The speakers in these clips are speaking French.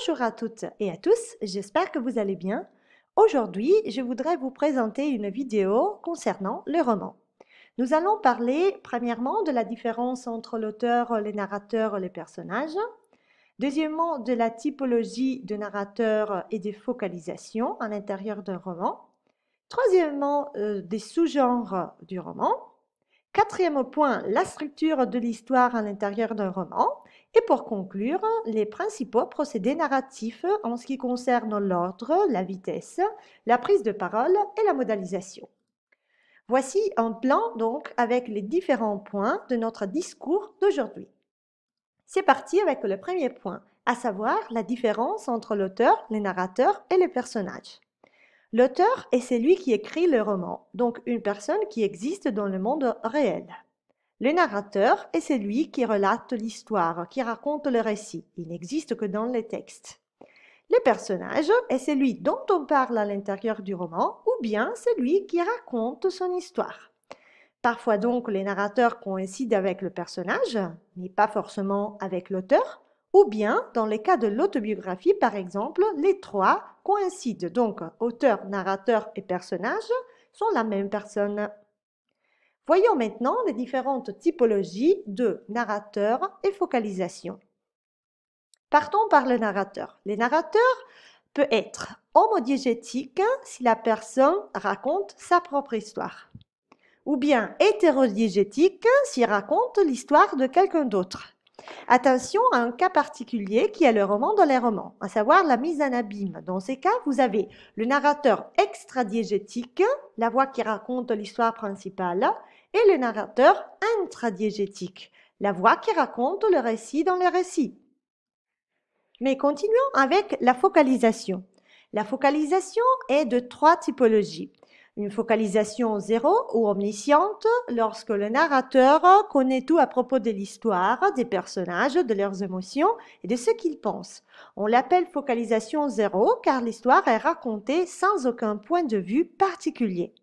Bonjour à toutes et à tous, j'espère que vous allez bien. Aujourd'hui, je voudrais vous présenter une vidéo concernant le roman. Nous allons parler premièrement de la différence entre l'auteur, les narrateurs les personnages. Deuxièmement, de la typologie de narrateurs et des focalisations à l'intérieur d'un roman. Troisièmement, euh, des sous-genres du roman. Quatrième point, la structure de l'histoire à l'intérieur d'un roman. Et pour conclure, les principaux procédés narratifs en ce qui concerne l'ordre, la vitesse, la prise de parole et la modalisation. Voici un plan donc avec les différents points de notre discours d'aujourd'hui. C'est parti avec le premier point, à savoir la différence entre l'auteur, les narrateurs et les personnages. L'auteur est celui qui écrit le roman, donc une personne qui existe dans le monde réel. Le narrateur est celui qui relate l'histoire, qui raconte le récit. Il n'existe que dans les textes. Le personnage est celui dont on parle à l'intérieur du roman ou bien celui qui raconte son histoire. Parfois donc les narrateurs coïncident avec le personnage, mais pas forcément avec l'auteur, ou bien, dans le cas de l'autobiographie, par exemple, les trois coïncident, donc auteur, narrateur et personnage sont la même personne. Voyons maintenant les différentes typologies de narrateur et focalisation. Partons par le narrateur. Le narrateur peut être homodiégétique si la personne raconte sa propre histoire, ou bien hétérodiégétique s'il raconte l'histoire de quelqu'un d'autre. Attention à un cas particulier qui est le roman dans les romans, à savoir la mise en abîme. Dans ces cas, vous avez le narrateur extradiégétique, la voix qui raconte l'histoire principale, et le narrateur intradiégétique, la voix qui raconte le récit dans le récit. Mais continuons avec la focalisation. La focalisation est de trois typologies une focalisation zéro ou omnisciente lorsque le narrateur connaît tout à propos de l'histoire, des personnages, de leurs émotions et de ce qu'ils pensent. On l'appelle focalisation zéro car l'histoire est racontée sans aucun point de vue particulier.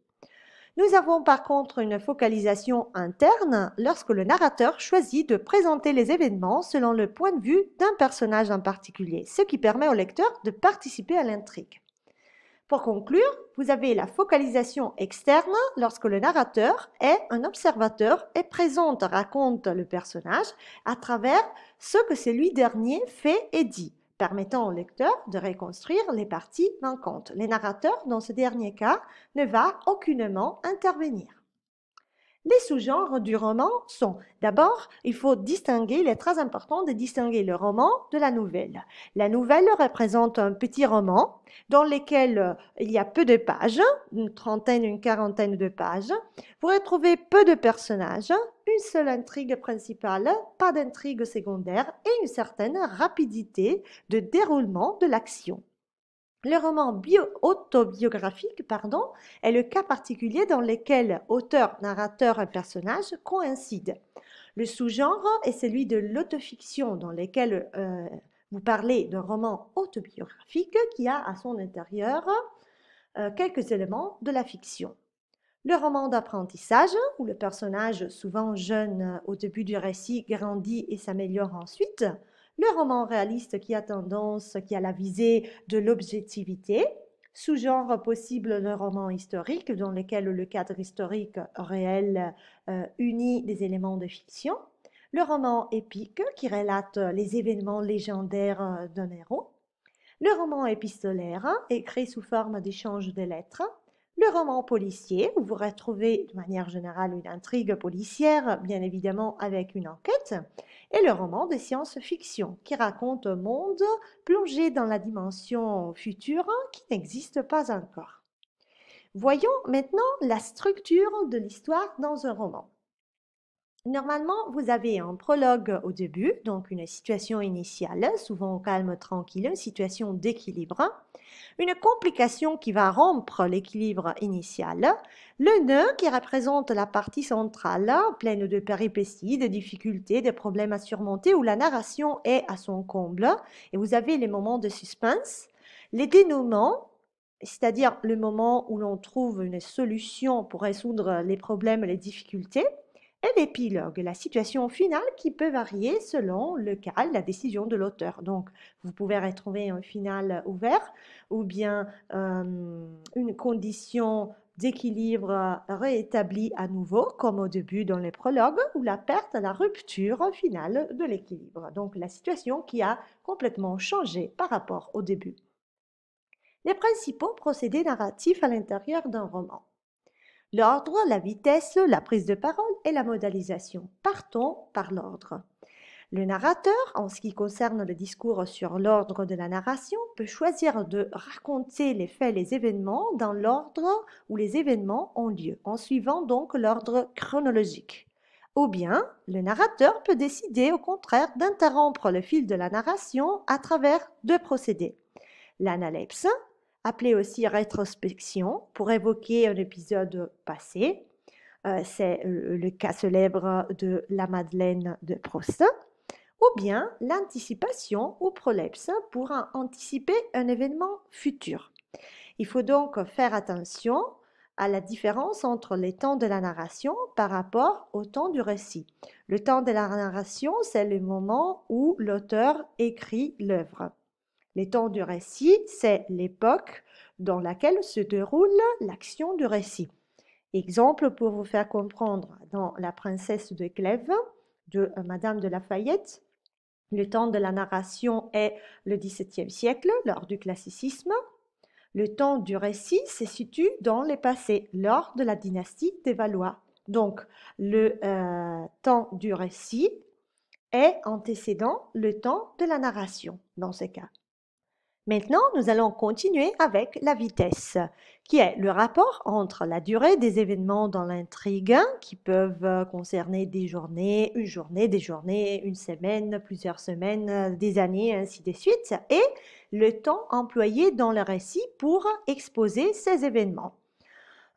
Nous avons par contre une focalisation interne lorsque le narrateur choisit de présenter les événements selon le point de vue d'un personnage en particulier, ce qui permet au lecteur de participer à l'intrigue. Pour conclure, vous avez la focalisation externe lorsque le narrateur est un observateur et présente, raconte le personnage à travers ce que celui dernier fait et dit, permettant au lecteur de reconstruire les parties manquantes. Le narrateur, dans ce dernier cas, ne va aucunement intervenir. Les sous-genres du roman sont, d'abord, il faut distinguer, il est très important de distinguer le roman de la nouvelle. La nouvelle représente un petit roman dans lequel euh, il y a peu de pages, une trentaine, une quarantaine de pages. Vous retrouvez peu de personnages, une seule intrigue principale, pas d'intrigue secondaire et une certaine rapidité de déroulement de l'action. Le roman autobiographique pardon, est le cas particulier dans lequel auteur, narrateur et personnage coïncident. Le sous-genre est celui de l'autofiction dans lequel euh, vous parlez d'un roman autobiographique qui a à son intérieur euh, quelques éléments de la fiction. Le roman d'apprentissage, où le personnage, souvent jeune au début du récit, grandit et s'améliore ensuite, le roman réaliste qui a tendance, qui a la visée de l'objectivité, sous-genre possible d'un roman historique dans lequel le cadre historique réel euh, unit des éléments de fiction, le roman épique qui relate les événements légendaires euh, d'un héros, le roman épistolaire hein, écrit sous forme d'échange de lettres, le roman policier, où vous retrouvez de manière générale une intrigue policière, bien évidemment avec une enquête, et le roman de science-fiction, qui raconte un monde plongé dans la dimension future qui n'existe pas encore. Voyons maintenant la structure de l'histoire dans un roman. Normalement, vous avez un prologue au début, donc une situation initiale, souvent calme, tranquille, une situation d'équilibre, une complication qui va rompre l'équilibre initial, le nœud qui représente la partie centrale, pleine de péripéties, de difficultés, de problèmes à surmonter, où la narration est à son comble, et vous avez les moments de suspense, les dénouements, c'est-à-dire le moment où l'on trouve une solution pour résoudre les problèmes, les difficultés, et l'épilogue, la situation finale qui peut varier selon le cas, la décision de l'auteur. Donc, vous pouvez retrouver un final ouvert ou bien euh, une condition d'équilibre rétablie à nouveau, comme au début dans les prologues, ou la perte, la rupture finale de l'équilibre. Donc, la situation qui a complètement changé par rapport au début. Les principaux procédés narratifs à l'intérieur d'un roman. L'ordre, la vitesse, la prise de parole et la modalisation. Partons par l'ordre. Le narrateur, en ce qui concerne le discours sur l'ordre de la narration, peut choisir de raconter les faits, les événements dans l'ordre où les événements ont lieu, en suivant donc l'ordre chronologique. Ou bien, le narrateur peut décider au contraire d'interrompre le fil de la narration à travers deux procédés. L'analepse, appelé aussi rétrospection, pour évoquer un épisode passé. Euh, c'est euh, le cas célèbre de la Madeleine de Proust. Ou bien l'anticipation ou prolepse pour anticiper un événement futur. Il faut donc faire attention à la différence entre les temps de la narration par rapport au temps du récit. Le temps de la narration, c'est le moment où l'auteur écrit l'œuvre. Le temps du récit, c'est l'époque dans laquelle se déroule l'action du récit. Exemple pour vous faire comprendre dans La princesse de Clèves de euh, Madame de Lafayette, le temps de la narration est le XVIIe siècle, lors du classicisme. Le temps du récit se situe dans le passé, lors de la dynastie des Valois. Donc, le euh, temps du récit est antécédent le temps de la narration, dans ce cas. Maintenant, nous allons continuer avec la vitesse, qui est le rapport entre la durée des événements dans l'intrigue, qui peuvent euh, concerner des journées, une journée, des journées, une semaine, plusieurs semaines, des années, ainsi de suite, et le temps employé dans le récit pour exposer ces événements.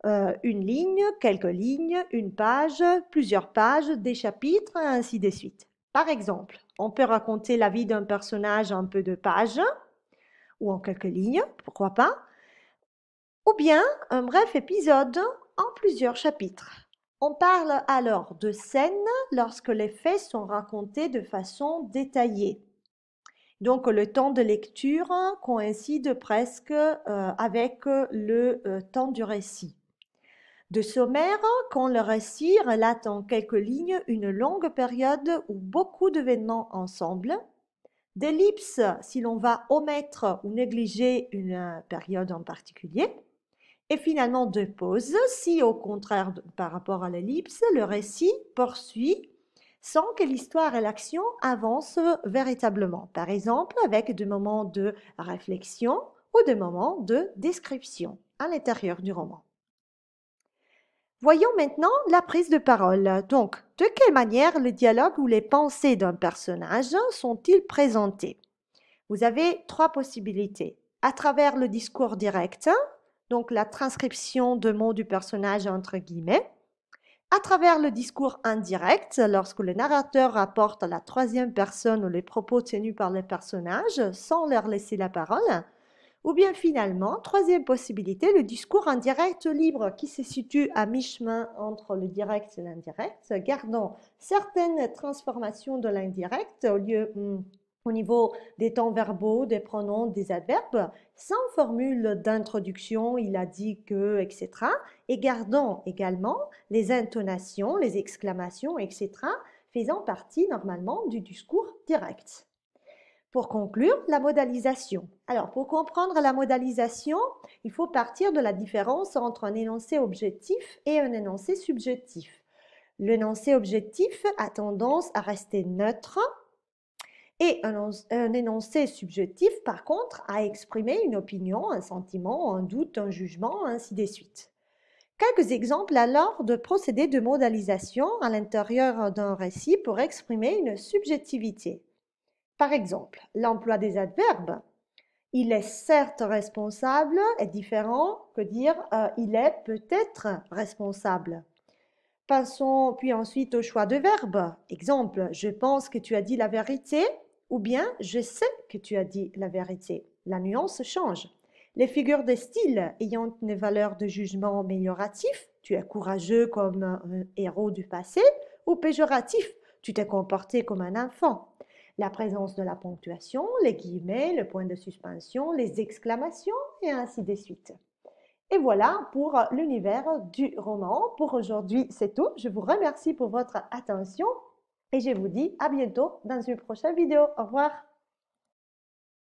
Euh, une ligne, quelques lignes, une page, plusieurs pages, des chapitres, ainsi de suite. Par exemple, on peut raconter la vie d'un personnage en peu de pages, ou en quelques lignes, pourquoi pas, ou bien un bref épisode en plusieurs chapitres. On parle alors de scènes lorsque les faits sont racontés de façon détaillée. Donc le temps de lecture coïncide presque euh, avec euh, le euh, temps du récit. De sommaire, quand le récit relate en quelques lignes une longue période ou beaucoup d'événements ensemble, d'ellipse si l'on va omettre ou négliger une période en particulier, et finalement de pause si au contraire par rapport à l'ellipse, le récit poursuit sans que l'histoire et l'action avancent véritablement, par exemple avec des moments de réflexion ou des moments de description à l'intérieur du roman. Voyons maintenant la prise de parole. Donc, de quelle manière le dialogue ou les pensées d'un personnage sont-ils présentés Vous avez trois possibilités. À travers le discours direct, donc la transcription de mots du personnage entre guillemets. À travers le discours indirect, lorsque le narrateur rapporte à la troisième personne les propos tenus par le personnage sans leur laisser la parole, ou bien finalement, troisième possibilité, le discours en direct libre qui se situe à mi-chemin entre le direct et l'indirect, gardant certaines transformations de l'indirect au lieu hmm, au niveau des temps verbaux, des pronoms, des adverbes, sans formule d'introduction, il a dit que, etc., et gardant également les intonations, les exclamations, etc., faisant partie normalement du discours direct. Pour conclure, la modalisation. Alors, pour comprendre la modalisation, il faut partir de la différence entre un énoncé objectif et un énoncé subjectif. L'énoncé objectif a tendance à rester neutre et un, énoncé subjectif, par contre, a exprimer une opinion, un sentiment, un doute, un jugement, ainsi de suite. Quelques exemples alors de procédés de modalisation à l'intérieur d'un récit pour exprimer une subjectivité. Par exemple, l'emploi des adverbes, il est certes responsable est différent que dire euh, il est peut-être responsable. Passons puis ensuite au choix de verbe. Exemple, je pense que tu as dit la vérité ou bien je sais que tu as dit la vérité. La nuance change. Les figures de style ayant une valeur de jugement amélioratif, tu es courageux comme un euh, héros du passé, ou péjoratif, tu t'es comporté comme un enfant la présence de la ponctuation, les guillemets, le point de suspension, les exclamations et ainsi de suite. Et voilà pour euh, l'univers du roman. Pour aujourd'hui, c'est tout. Je vous remercie pour votre attention et je vous dis à bientôt dans une prochaine vidéo. Au revoir.